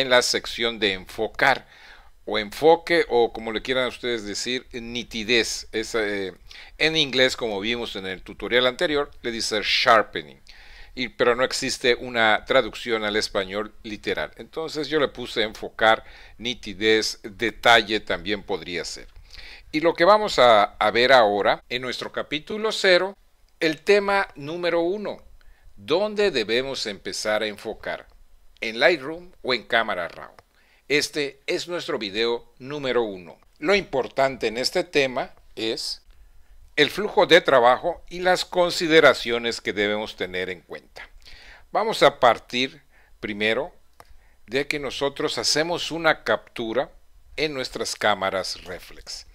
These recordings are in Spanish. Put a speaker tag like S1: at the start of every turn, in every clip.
S1: en la sección de enfocar o enfoque o como le quieran ustedes decir, nitidez. Es, eh, en inglés, como vimos en el tutorial anterior, le dice sharpening. Y, pero no existe una traducción al español literal. Entonces yo le puse enfocar, nitidez, detalle también podría ser. Y lo que vamos a, ver ahora en nuestro capítulo 0, el tema número 1, ¿dónde debemos empezar a enfocar? en Lightroom o en Cámara RAW. Este es nuestro video número uno. Lo importante en este tema es el flujo de trabajo y las consideraciones que debemos tener en cuenta. Vamos a partir primero de que nosotros hacemos una captura en nuestras cámaras reflex.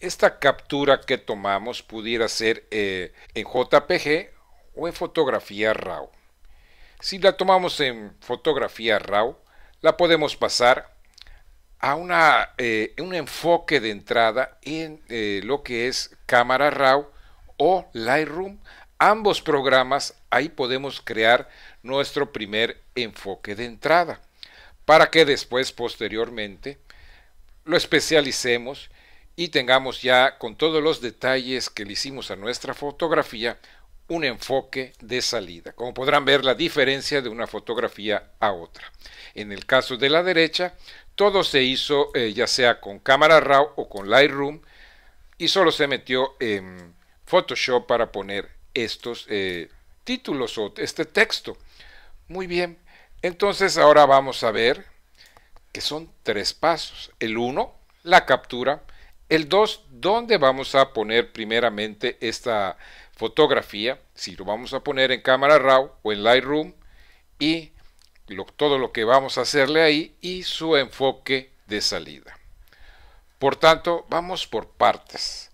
S1: Esta captura que tomamos pudiera ser eh, en JPG o en fotografía RAW. Si la tomamos en fotografía RAW, la podemos pasar a eh, un enfoque de entrada en eh, lo que es cámara RAW o Lightroom. Ambos programas ahí podemos crear nuestro primer enfoque de entrada para que después posteriormente lo especialicemos y tengamos ya con todos los detalles que le hicimos a nuestra fotografía un enfoque de salida. Como podrán ver la diferencia de una fotografía a otra. En el caso de la derecha, todo se hizo eh, ya sea con cámara RAW o con Lightroom y solo se metió en Photoshop para poner estos eh, títulos o este texto. Muy bien, entonces ahora vamos a ver que son tres pasos. El 1, la captura. El 2, donde vamos a poner primeramente esta fotografía, si lo vamos a poner en cámara RAW o en Lightroom, y todo lo que vamos a hacerle ahí y su enfoque de salida. Por tanto, vamos por partes.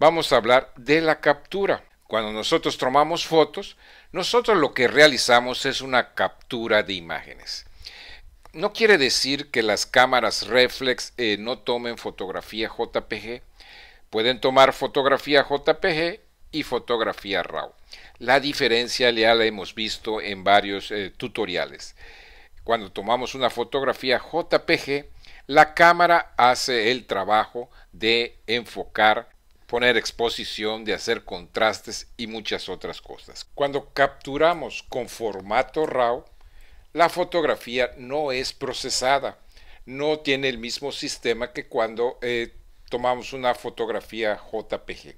S1: Vamos a hablar de la captura. Cuando nosotros tomamos fotos, nosotros lo que realizamos es una captura de imágenes. No quiere decir que las cámaras reflex eh, no tomen fotografía JPG. Pueden tomar fotografía JPG y fotografía RAW. La diferencia ya la hemos visto en varios eh, tutoriales. Cuando tomamos una fotografía JPG, la cámara hace el trabajo de enfocar, poner exposición, de hacer contrastes y muchas otras cosas. Cuando capturamos con formato RAW, la fotografía no es procesada, no tiene el mismo sistema que cuando eh, tomamos una fotografía JPG.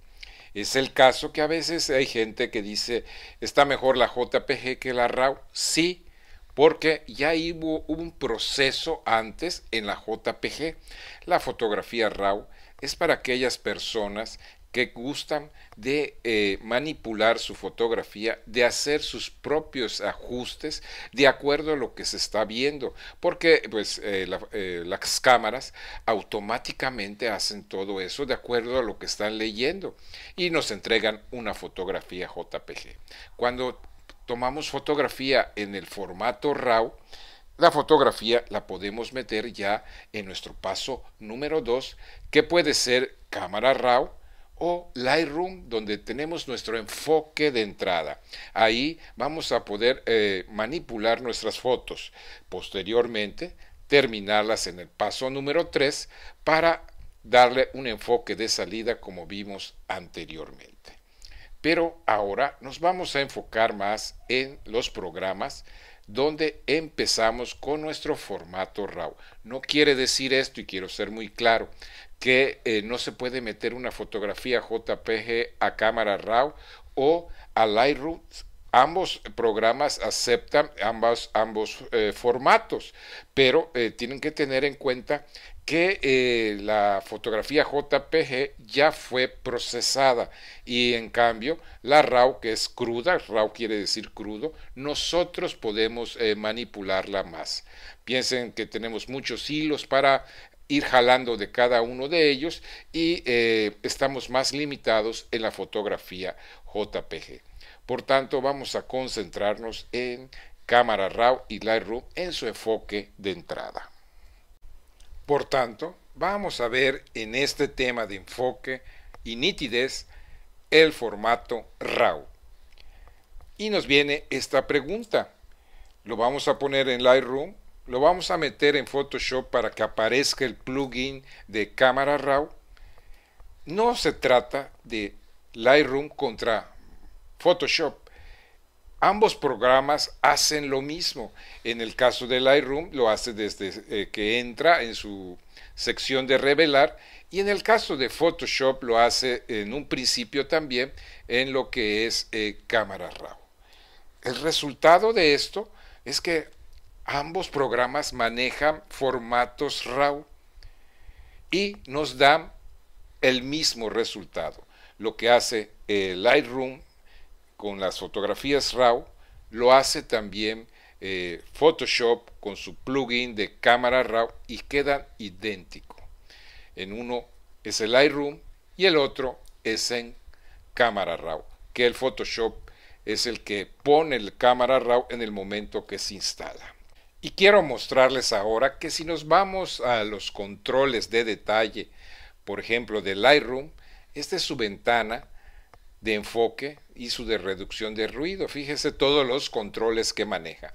S1: Es el caso que a veces hay gente que dice, está mejor la JPG que la RAW. Sí, porque ya hubo un proceso antes en la JPG. La fotografía RAW es para aquellas personas que gustan de eh, manipular su fotografía, de hacer sus propios ajustes de acuerdo a lo que se está viendo, porque pues eh, eh, las cámaras automáticamente hacen todo eso de acuerdo a lo que están leyendo y nos entregan una fotografía JPG. Cuando tomamos fotografía en el formato RAW, la fotografía la podemos meter ya en nuestro paso número 2, que puede ser cámara RAW, o Lightroom, donde tenemos nuestro enfoque de entrada. Ahí vamos a poder eh, manipular nuestras fotos. Posteriormente, terminarlas en el paso número 3 para darle un enfoque de salida como vimos anteriormente. Pero ahora nos vamos a enfocar más en los programas donde empezamos con nuestro formato RAW. No quiere decir esto, y quiero ser muy claro, que eh, no se puede meter una fotografía JPG a cámara RAW o a Lightroom. Ambos programas aceptan ambos eh, formatos, pero eh, tienen que tener en cuenta que la fotografía JPG ya fue procesada y en cambio la RAW que es cruda, RAW quiere decir crudo, nosotros podemos manipularla más. Piensen que tenemos muchos hilos para ir jalando de cada uno de ellos y eh, estamos más limitados en la fotografía JPG. Por tanto, vamos a concentrarnos en Cámara RAW y Lightroom en su enfoque de entrada. Por tanto, vamos a ver en este tema de enfoque y nitidez el formato RAW. Y nos viene esta pregunta. Lo vamos a poner en Lightroom lo vamos a meter en Photoshop para que aparezca el plugin de cámara RAW. No se trata de Lightroom contra Photoshop. Ambos programas hacen lo mismo. En el caso de Lightroom lo hace desde eh, que entra en su sección de revelar y en el caso de Photoshop lo hace en un principio también en lo que es eh, cámara RAW. El resultado de esto es que Ambos programas manejan formatos RAW y nos dan el mismo resultado. Lo que hace eh, Lightroom con las fotografías RAW, lo hace también eh, Photoshop con su plugin de cámara RAW y quedan idéntico. En uno es el Lightroom y el otro es en cámara RAW, que el Photoshop es el que pone el cámara RAW en el momento que se instala. Y quiero mostrarles ahora que si nos vamos a los controles de detalle, por ejemplo de Lightroom, esta es su ventana de enfoque y su de reducción de ruido. Fíjese todos los controles que maneja.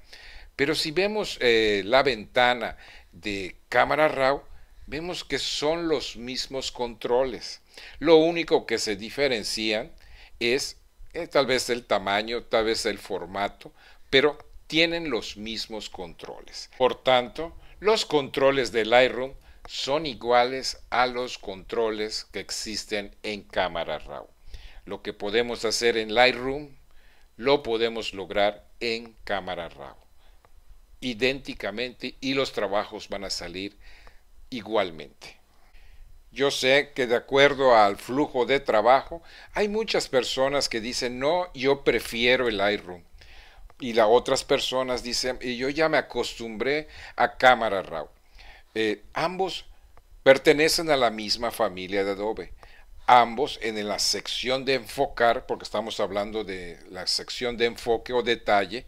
S1: Pero si vemos eh, la ventana de cámara RAW, vemos que son los mismos controles. Lo único que se diferencian es eh, tal vez el tamaño, tal vez el formato, pero tienen los mismos controles. Por tanto, los controles de Lightroom son iguales a los controles que existen en Cámara RAW. Lo que podemos hacer en Lightroom lo podemos lograr en Cámara RAW. Idénticamente y los trabajos van a salir igualmente. Yo sé que de acuerdo al flujo de trabajo hay muchas personas que dicen, no, yo prefiero el Lightroom y las otras personas dicen, y yo ya me acostumbré a Cámara Raw. Eh, ambos pertenecen a la misma familia de Adobe. Ambos en la sección de enfocar, porque estamos hablando de la sección de enfoque o detalle,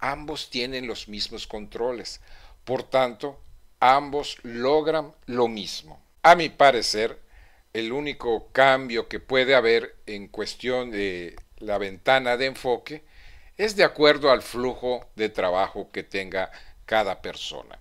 S1: ambos tienen los mismos controles. Por tanto, ambos logran lo mismo. A mi parecer, el único cambio que puede haber en cuestión de la ventana de enfoque es de acuerdo al flujo de trabajo que tenga cada persona.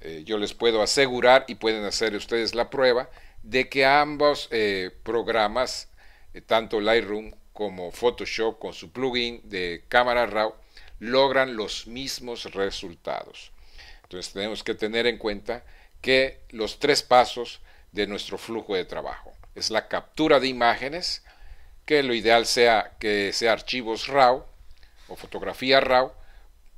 S1: Eh, yo les puedo asegurar y pueden hacer ustedes la prueba de que ambos eh, programas, eh, tanto Lightroom como Photoshop con su plugin de cámara RAW, logran los mismos resultados. Entonces tenemos que tener en cuenta que los tres pasos de nuestro flujo de trabajo es la captura de imágenes, que lo ideal sea que sea archivos RAW, o fotografía RAW,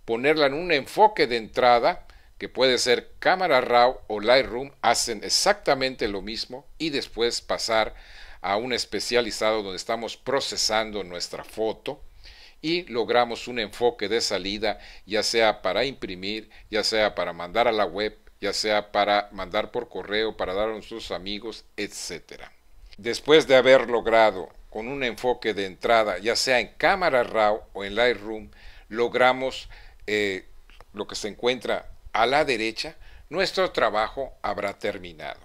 S1: ponerla en un enfoque de entrada que puede ser cámara RAW o Lightroom, hacen exactamente lo mismo y después pasar a un especializado donde estamos procesando nuestra foto y logramos un enfoque de salida, ya sea para imprimir, ya sea para mandar a la web, ya sea para mandar por correo, para dar a nuestros amigos, etcétera Después de haber logrado con un enfoque de entrada, ya sea en cámara RAW o en Lightroom, logramos eh, lo que se encuentra a la derecha, nuestro trabajo habrá terminado.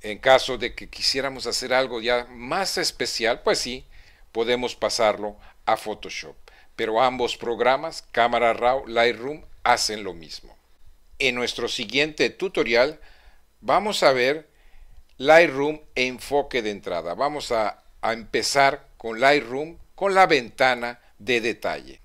S1: En caso de que quisiéramos hacer algo ya más especial, pues sí, podemos pasarlo a Photoshop. Pero ambos programas, Cámara RAW, Lightroom, hacen lo mismo. En nuestro siguiente tutorial vamos a ver Lightroom enfoque de entrada. Vamos a a empezar con Lightroom con la ventana de detalle.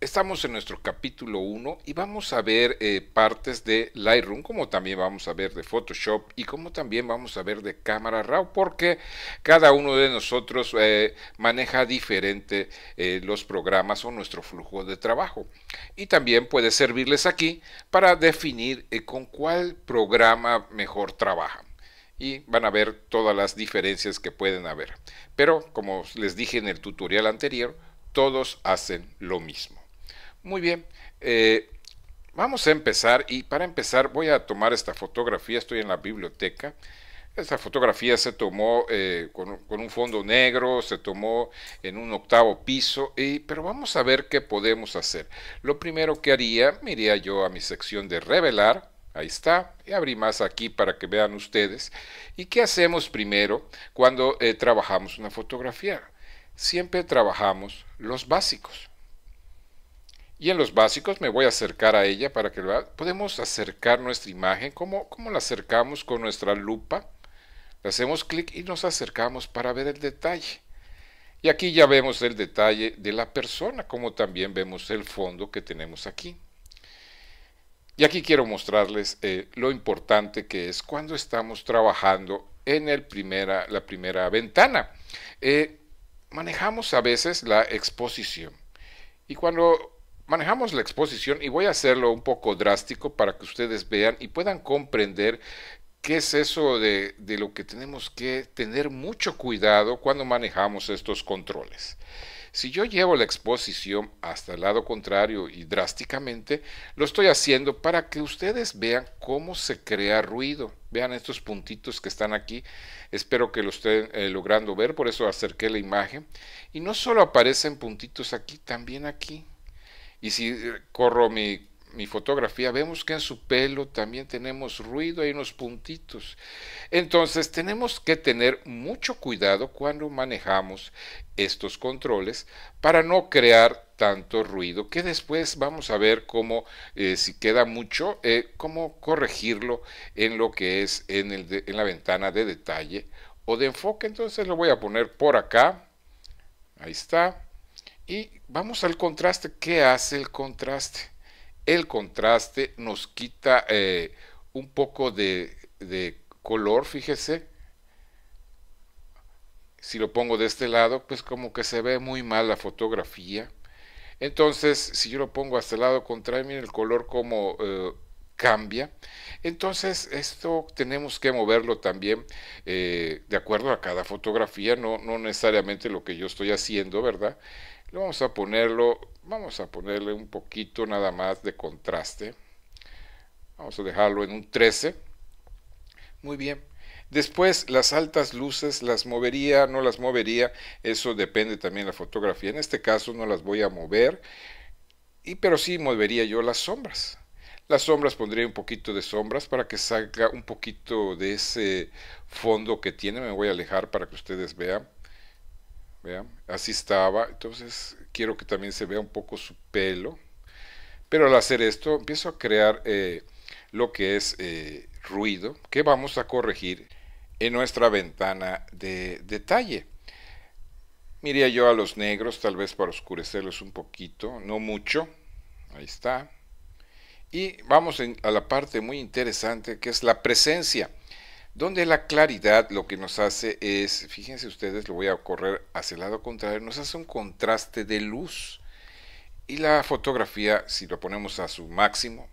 S1: Estamos en nuestro capítulo 1 y vamos a ver eh, partes de Lightroom, como también vamos a ver de Photoshop y como también vamos a ver de Cámara RAW, porque cada uno de nosotros eh, maneja diferente eh, los programas o nuestro flujo de trabajo. Y también puede servirles aquí para definir con cuál programa mejor trabajan y van a ver todas las diferencias que pueden haber. Pero como les dije en el tutorial anterior, todos hacen lo mismo. Muy bien, eh, vamos a empezar y para empezar voy a tomar esta fotografía, estoy en la biblioteca. Esta fotografía se tomó eh, con, un fondo negro, se tomó en un octavo piso, pero vamos a ver qué podemos hacer. Lo primero que haría, me iría yo a mi sección de revelar, Ahí está. Y abrí más aquí para que vean ustedes. ¿Y qué hacemos primero cuando eh, trabajamos una fotografía? Siempre trabajamos los básicos. Y en los básicos me voy a acercar a ella para que lo Podemos acercar nuestra imagen. como cómo la acercamos con nuestra lupa? Le hacemos clic y nos acercamos para ver el detalle. Y aquí ya vemos el detalle de la persona, como también vemos el fondo que tenemos aquí. Y aquí quiero mostrarles eh, lo importante que es cuando estamos trabajando en el primera, la primera ventana. Eh, manejamos a veces la exposición. Y cuando manejamos la exposición, y voy a hacerlo un poco drástico para que ustedes vean y puedan comprender qué es eso de, de lo que tenemos que tener mucho cuidado cuando manejamos estos controles. Si yo llevo la exposición hasta el lado contrario y drásticamente, lo estoy haciendo para que ustedes vean cómo se crea ruido. Vean estos puntitos que están aquí. Espero que lo estén eh, logrando ver, por eso acerqué la imagen. Y no solo aparecen puntitos aquí, también aquí. Y si eh, corro mi mi fotografía, vemos que en su pelo también tenemos ruido, hay unos puntitos. Entonces tenemos que tener mucho cuidado cuando manejamos estos controles para no crear tanto ruido, que después vamos a ver cómo, eh, si queda mucho, eh, cómo corregirlo en lo que es en, en la ventana de detalle o de enfoque. Entonces lo voy a poner por acá. Ahí está. Y vamos al contraste. ¿Qué hace el contraste? el contraste nos quita eh, un poco de, color, fíjese. Si lo pongo de este lado, pues como que se ve muy mal la fotografía. Entonces, si yo lo pongo a este lado contrario, miren el color como eh, cambia. Entonces, esto tenemos que moverlo también eh, de acuerdo a cada fotografía, no, no necesariamente lo que yo estoy haciendo, ¿verdad? Lo vamos a ponerlo vamos a ponerle un poquito nada más de contraste. Vamos a dejarlo en un 13. Muy bien. Después las altas luces, las movería, no las movería, eso depende también de la fotografía. En este caso no las voy a mover, y, pero sí movería yo las sombras. Las sombras pondría un poquito de sombras para que salga un poquito de ese fondo que tiene. Me voy a alejar para que ustedes vean. ¿Vean? Así estaba. Entonces quiero que también se vea un poco su pelo. Pero al hacer esto empiezo a crear eh, lo que es eh, ruido que vamos a corregir en nuestra ventana de detalle. Miría yo a los negros, tal vez para oscurecerlos un poquito, no mucho. Ahí está. Y vamos a la parte muy interesante que es la presencia donde la claridad lo que nos hace es, fíjense ustedes, lo voy a correr hacia el lado contrario, nos hace un contraste de luz. Y la fotografía, si lo ponemos a su máximo,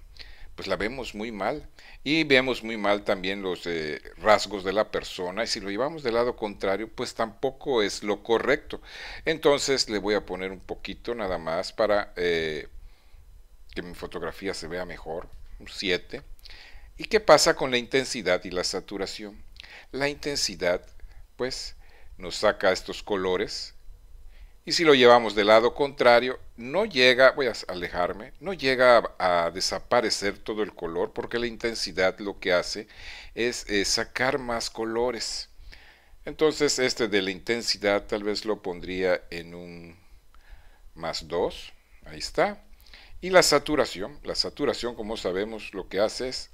S1: pues la vemos muy mal. Y vemos muy mal también los eh, rasgos de la persona. Y si lo llevamos del lado contrario, pues tampoco es lo correcto. Entonces le voy a poner un poquito nada más para eh, que mi fotografía se vea mejor. Un 7. ¿Y qué pasa con la intensidad y la saturación? La intensidad, pues, nos saca estos colores y si lo llevamos del lado contrario, no llega, voy a alejarme, no llega a, desaparecer todo el color porque la intensidad lo que hace es, es eh, sacar más colores. Entonces este de la intensidad tal vez lo pondría en un más 2, ahí está. Y la saturación, la saturación como sabemos lo que hace es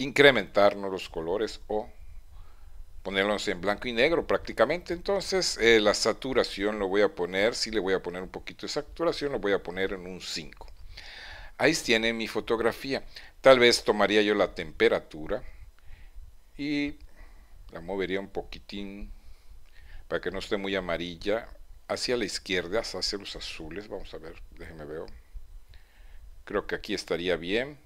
S1: incrementarnos los colores o ponerlos en blanco y negro prácticamente. Entonces eh, la saturación lo voy a poner, si le voy a poner un poquito de saturación, lo voy a poner en un 5. Ahí tiene mi fotografía. Tal vez tomaría yo la temperatura y la movería un poquitín para que no esté muy amarilla hacia la izquierda, hacia los azules. Vamos a ver, déjeme ver. Creo que aquí estaría bien.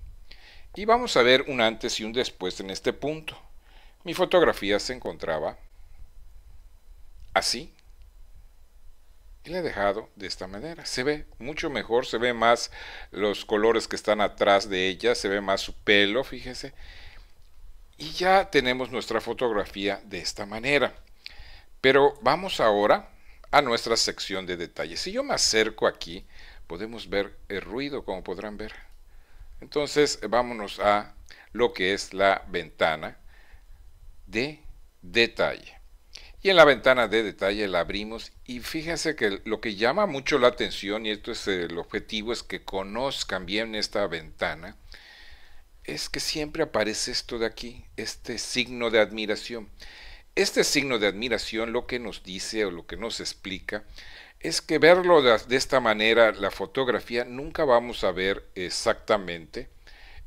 S1: Y vamos a ver un antes y un después en este punto. Mi fotografía se encontraba así. Y la he dejado de esta manera. Se ve mucho mejor, se ve más los colores que están atrás de ella, se ve más su pelo, fíjese. Y ya tenemos nuestra fotografía de esta manera. Pero vamos ahora a nuestra sección de detalles. Si yo me acerco aquí, podemos ver el ruido, como podrán ver. Entonces, vámonos a lo que es la ventana de detalle. Y en la ventana de detalle la abrimos y fíjense que lo que llama mucho la atención, y esto es el objetivo, es que conozcan bien esta ventana, es que siempre aparece esto de aquí, este signo de admiración. Este signo de admiración lo que nos dice o lo que nos explica es que verlo de, esta manera, la fotografía, nunca vamos a ver exactamente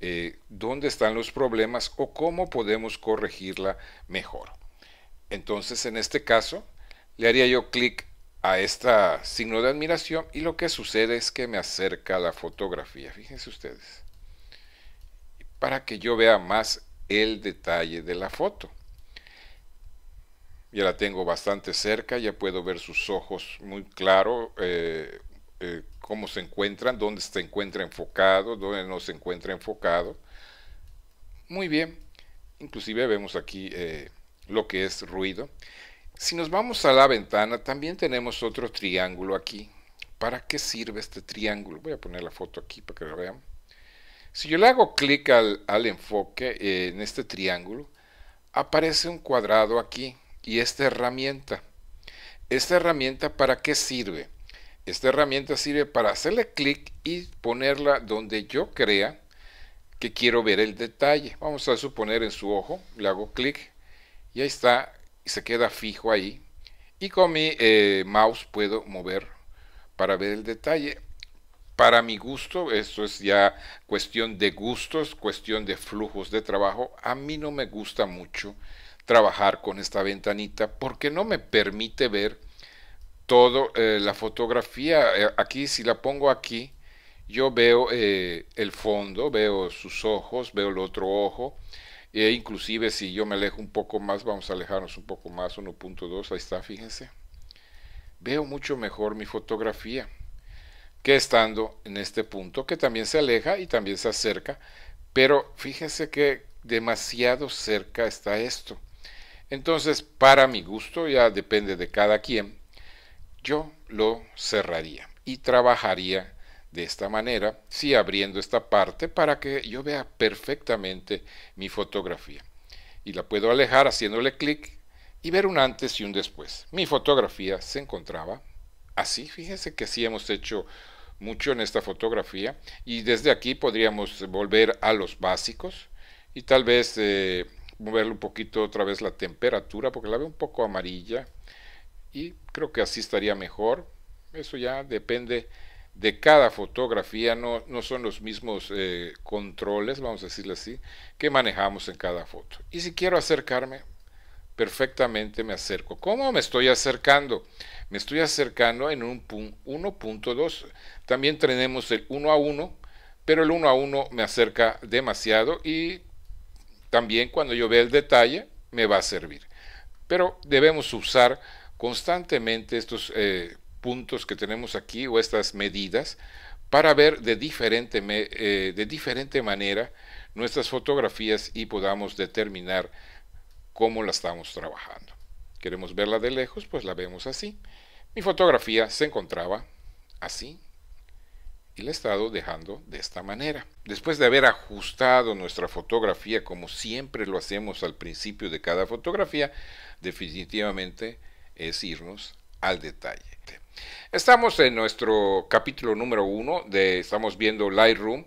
S1: eh, dónde están los problemas o cómo podemos corregirla mejor. Entonces, en este caso, le haría yo clic a este signo de admiración y lo que sucede es que me acerca la fotografía. Fíjense ustedes. Para que yo vea más el detalle de la foto ya la tengo bastante cerca, ya puedo ver sus ojos muy claro, eh, eh, cómo se encuentran, dónde se encuentra enfocado, dónde no se encuentra enfocado. Muy bien, inclusive vemos aquí eh, lo que es ruido. Si nos vamos a la ventana, también tenemos otro triángulo aquí. ¿Para qué sirve este triángulo? Voy a poner la foto aquí para que lo vean. Si yo le hago clic al, al, enfoque en este triángulo, aparece un cuadrado aquí y esta herramienta. ¿Esta herramienta para qué sirve? Esta herramienta sirve para hacerle clic y ponerla donde yo crea que quiero ver el detalle. Vamos a suponer en su ojo, le hago clic y ahí está, y se queda fijo ahí. Y con mi eh, mouse puedo mover para ver el detalle. Para mi gusto, esto es ya cuestión de gustos, cuestión de flujos de trabajo, a mí no me gusta mucho trabajar con esta ventanita porque no me permite ver todo eh, la fotografía. Eh, aquí, si la pongo aquí, yo veo eh, el fondo, veo sus ojos, veo el otro ojo. E inclusive si yo me alejo un poco más, vamos a alejarnos un poco más, 1.2, ahí está, fíjense. Veo mucho mejor mi fotografía que estando en este punto, que también se aleja y también se acerca. Pero fíjense que demasiado cerca está esto. Entonces, para mi gusto, ya depende de cada quien, yo lo cerraría y trabajaría de esta manera, sí abriendo esta parte para que yo vea perfectamente mi fotografía. Y la puedo alejar haciéndole clic y ver un antes y un después. Mi fotografía se encontraba así. Fíjense que sí hemos hecho mucho en esta fotografía y desde aquí podríamos volver a los básicos y tal vez eh, moverle un poquito otra vez la temperatura porque la veo un poco amarilla y creo que así estaría mejor. Eso ya depende de cada fotografía, no, no son los mismos eh, controles, vamos a decirle así, que manejamos en cada foto. Y si quiero acercarme, perfectamente me acerco. ¿Cómo me estoy acercando? Me estoy acercando en un 1.2. También tenemos el 1 a 1, pero el 1 a 1 me acerca demasiado y también cuando yo vea el detalle me va a servir. Pero debemos usar constantemente estos eh, puntos que tenemos aquí o estas medidas para ver de diferente, eh, de diferente manera nuestras fotografías y podamos determinar cómo la estamos trabajando. Queremos verla de lejos, pues la vemos así. Mi fotografía se encontraba así, y estado dejando de esta manera. Después de haber ajustado nuestra fotografía como siempre lo hacemos al principio de cada fotografía, definitivamente es irnos al detalle. Estamos en nuestro capítulo número 1 de estamos viendo Lightroom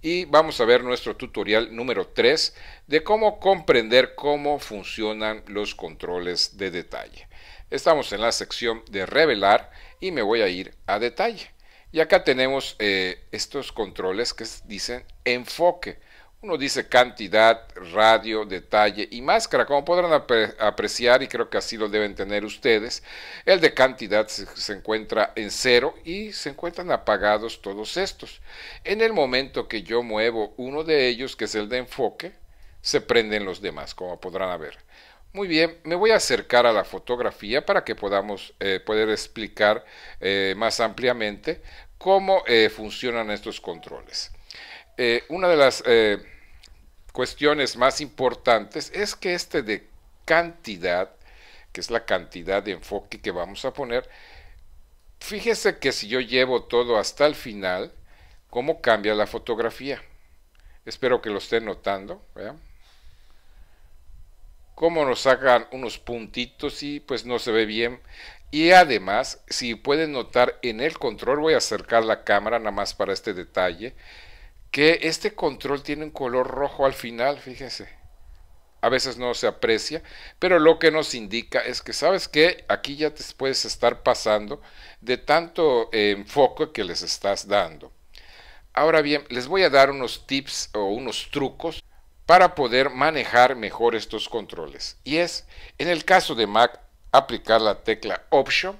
S1: y vamos a ver nuestro tutorial número 3 de cómo comprender cómo funcionan los controles de detalle. Estamos en la sección de revelar y me voy a ir a detalle. Y acá tenemos eh, estos controles que dicen enfoque. Uno dice cantidad, radio, detalle y máscara. Como podrán apreciar, y creo que así lo deben tener ustedes, el de cantidad se, se, encuentra en cero y se encuentran apagados todos estos. En el momento que yo muevo uno de ellos, que es el de enfoque, se prenden los demás, como podrán ver. Muy bien, me voy a acercar a la fotografía para que podamos eh, poder explicar eh, más ampliamente cómo eh, funcionan estos controles. una de las cuestiones más importantes es que este de cantidad, que es la cantidad de enfoque que vamos a poner, fíjese que si yo llevo todo hasta el final, cómo cambia la fotografía. Espero que lo estén notando cómo nos sacan unos puntitos y pues no se ve bien. Y además, si pueden notar en el control, voy a acercar la cámara nada más para este detalle, que este control tiene un color rojo al final, fíjense. A veces no se aprecia, pero lo que nos indica es que, ¿sabes que Aquí ya te puedes estar pasando de tanto eh, enfoque que les estás dando. Ahora bien, les voy a dar unos tips o unos trucos para poder manejar mejor estos controles. Y es, en el caso de Mac, aplicar la tecla Option,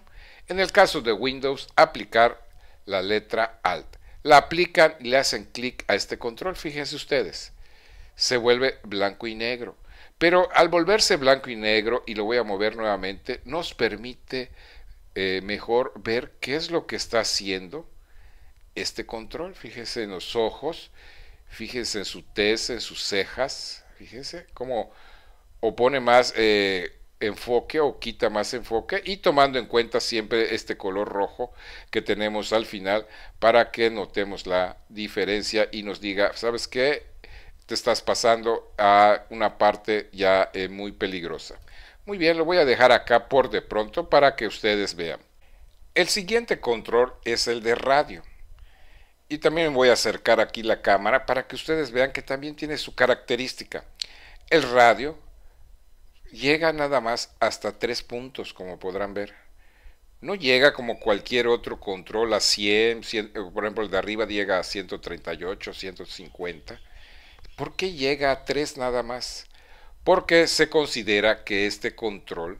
S1: en el caso de Windows, aplicar la letra Alt. La aplican y le hacen clic a este control, fíjense ustedes, se vuelve blanco y negro. Pero al volverse blanco y negro, y lo voy a mover nuevamente, nos permite eh, mejor ver qué es lo que está haciendo este control. fíjense en los ojos, fíjense en su tez, en sus cejas, fíjense cómo opone más eh, enfoque o quita más enfoque y tomando en cuenta siempre este color rojo que tenemos al final para que notemos la diferencia y nos diga, ¿sabes qué? Te estás pasando a una parte ya eh, muy peligrosa. Muy bien, lo voy a dejar acá por de pronto para que ustedes vean. El siguiente control es el de radio. Y también voy a acercar aquí la cámara para que ustedes vean que también tiene su característica. El radio llega nada más hasta tres puntos, como podrán ver. No llega como cualquier otro control a 100, eh, por ejemplo el de arriba llega a 138, 150. ¿Por qué llega a tres nada más? Porque se considera que este control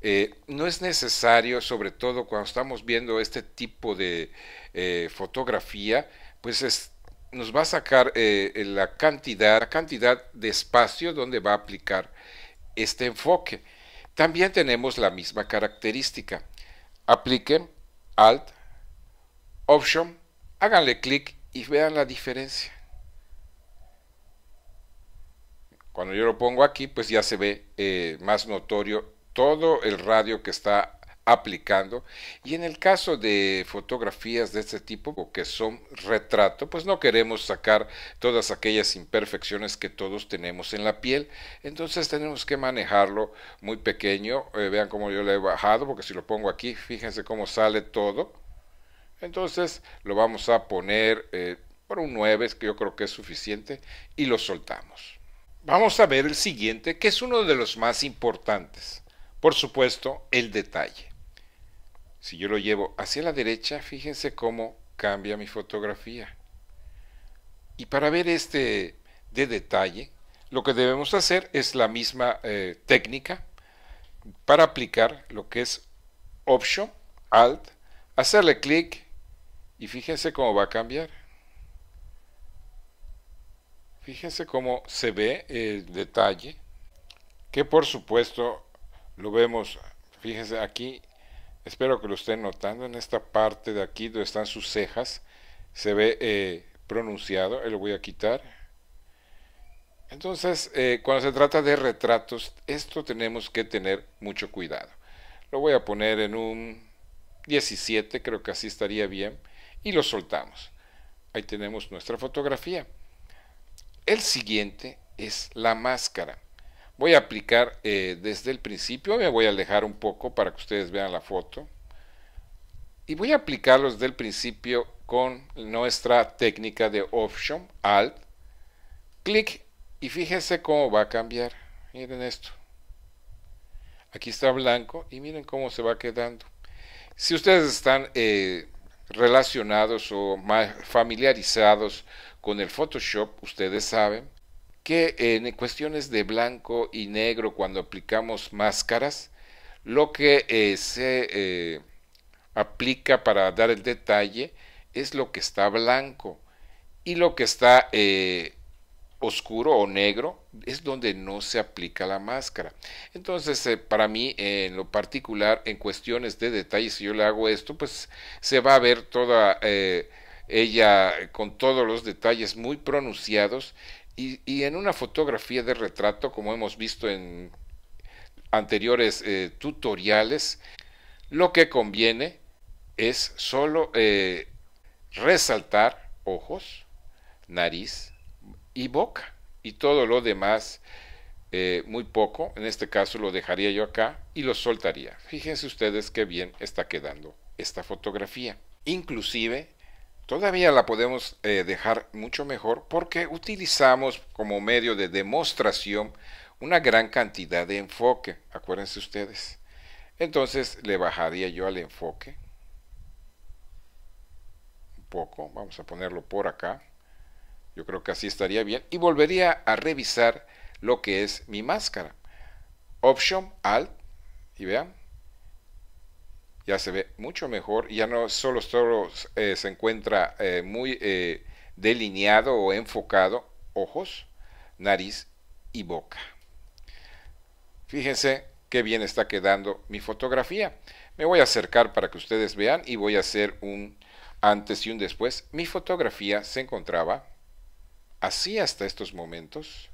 S1: eh, no es necesario, sobre todo cuando estamos viendo este tipo de eh, fotografía, pues nos va a sacar eh, la, cantidad, la cantidad de espacio donde va a aplicar este enfoque. También tenemos la misma característica. Apliquen Alt, Option, háganle clic y vean la diferencia. Cuando yo lo pongo aquí, pues ya se ve más notorio todo el radio que está aplicando. Y en el caso de fotografías de este tipo, que son retrato, pues no queremos sacar todas aquellas imperfecciones que todos tenemos en la piel. Entonces tenemos que manejarlo muy pequeño. Eh, vean cómo yo lo he bajado, porque si lo pongo aquí, fíjense cómo sale todo. Entonces lo vamos a poner eh, por un 9, que yo creo que es suficiente, y lo soltamos. Vamos a ver el siguiente, que es uno de los más importantes. Por supuesto, el detalle. Si yo lo llevo hacia la derecha, fíjense cómo cambia mi fotografía. Y para ver este de detalle, lo que debemos hacer es la misma eh, técnica para aplicar lo que es Option, Alt, hacerle clic y fíjense cómo va a cambiar. Fíjense cómo se ve el detalle, que por supuesto lo vemos, fíjense aquí, espero que lo estén notando, en esta parte de aquí donde están sus cejas, se ve eh, pronunciado. pronunciado, lo voy a quitar. Entonces, eh, cuando se trata de retratos, esto tenemos que tener mucho cuidado. Lo voy a poner en un 17, creo que así estaría bien, y lo soltamos. Ahí tenemos nuestra fotografía. El siguiente es la máscara. Voy a aplicar eh, desde el principio, me voy a alejar un poco para que ustedes vean la foto. Y voy a aplicarlo desde el principio con nuestra técnica de Option, Alt, clic y fíjense cómo va a cambiar. Miren esto. Aquí está blanco y miren cómo se va quedando. Si ustedes están eh, relacionados o más familiarizados con el Photoshop, ustedes saben que en cuestiones de blanco y negro, cuando aplicamos máscaras, lo que eh, se eh, aplica para dar el detalle es lo que está blanco y lo que está eh, oscuro o negro es donde no se aplica la máscara. Entonces, para mí, en lo particular, en cuestiones de detalle si yo le hago esto, pues se va a ver toda ella con todos los detalles muy pronunciados y, en una fotografía de retrato, como hemos visto en anteriores eh, tutoriales, lo que conviene es solo eh, resaltar ojos, nariz y boca. Y todo lo demás, eh, muy poco, en este caso lo dejaría yo acá y lo soltaría. Fíjense ustedes qué bien está quedando esta fotografía. Inclusive Todavía la podemos eh, dejar mucho mejor porque utilizamos como medio de demostración una gran cantidad de enfoque. Acuérdense ustedes. Entonces le bajaría yo al enfoque. Un poco. Vamos a ponerlo por acá. Yo creo que así estaría bien. Y volvería a revisar lo que es mi máscara. Option, Alt. Y vean, ya se ve mucho mejor, ya no solo, solo eh, se encuentra eh, muy eh, delineado o enfocado ojos, nariz y boca. Fíjense qué bien está quedando mi fotografía. Me voy a acercar para que ustedes vean y voy a hacer un antes y un después. Mi fotografía se encontraba así hasta estos momentos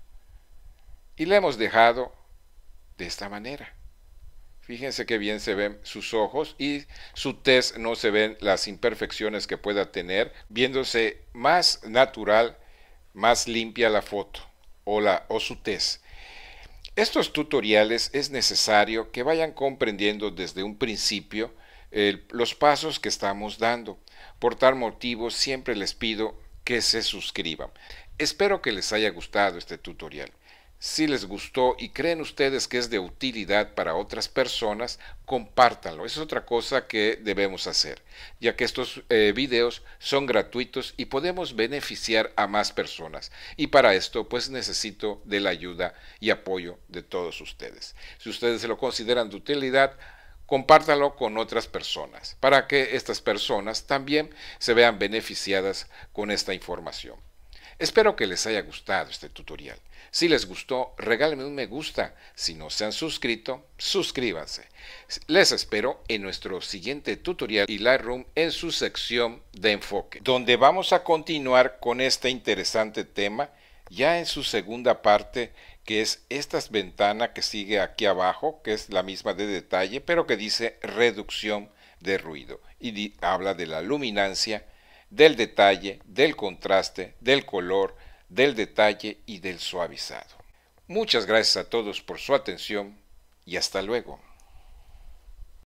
S1: y la hemos dejado de esta manera. Fíjense qué bien se ven sus ojos y su tez no se ven las imperfecciones que pueda tener, viéndose más natural, más limpia la foto o, o su tez. Estos tutoriales es necesario que vayan comprendiendo desde un principio los pasos que estamos dando. Por tal motivo siempre les pido que se suscriban. Espero que les haya gustado este tutorial. Si les gustó y creen ustedes que es de utilidad para otras personas, compártanlo. es otra cosa que debemos hacer, ya que estos eh, videos son gratuitos y podemos beneficiar a más personas. Y para esto, pues necesito de la ayuda y apoyo de todos ustedes. Si ustedes se lo consideran de utilidad, compártanlo con otras personas, para que estas personas también se vean beneficiadas con esta información. Espero que les haya gustado este tutorial. Si les gustó, regálenme un me gusta. Si no se han suscrito, suscríbanse. Les espero en nuestro siguiente tutorial y Lightroom en su sección de enfoque, donde vamos a continuar con este interesante tema ya en su segunda parte que es esta ventana que sigue aquí abajo, que es la misma de detalle, pero que dice reducción de ruido y habla de la luminancia del detalle, del contraste, del color, del detalle y del suavizado. Muchas gracias a todos por su atención y hasta luego.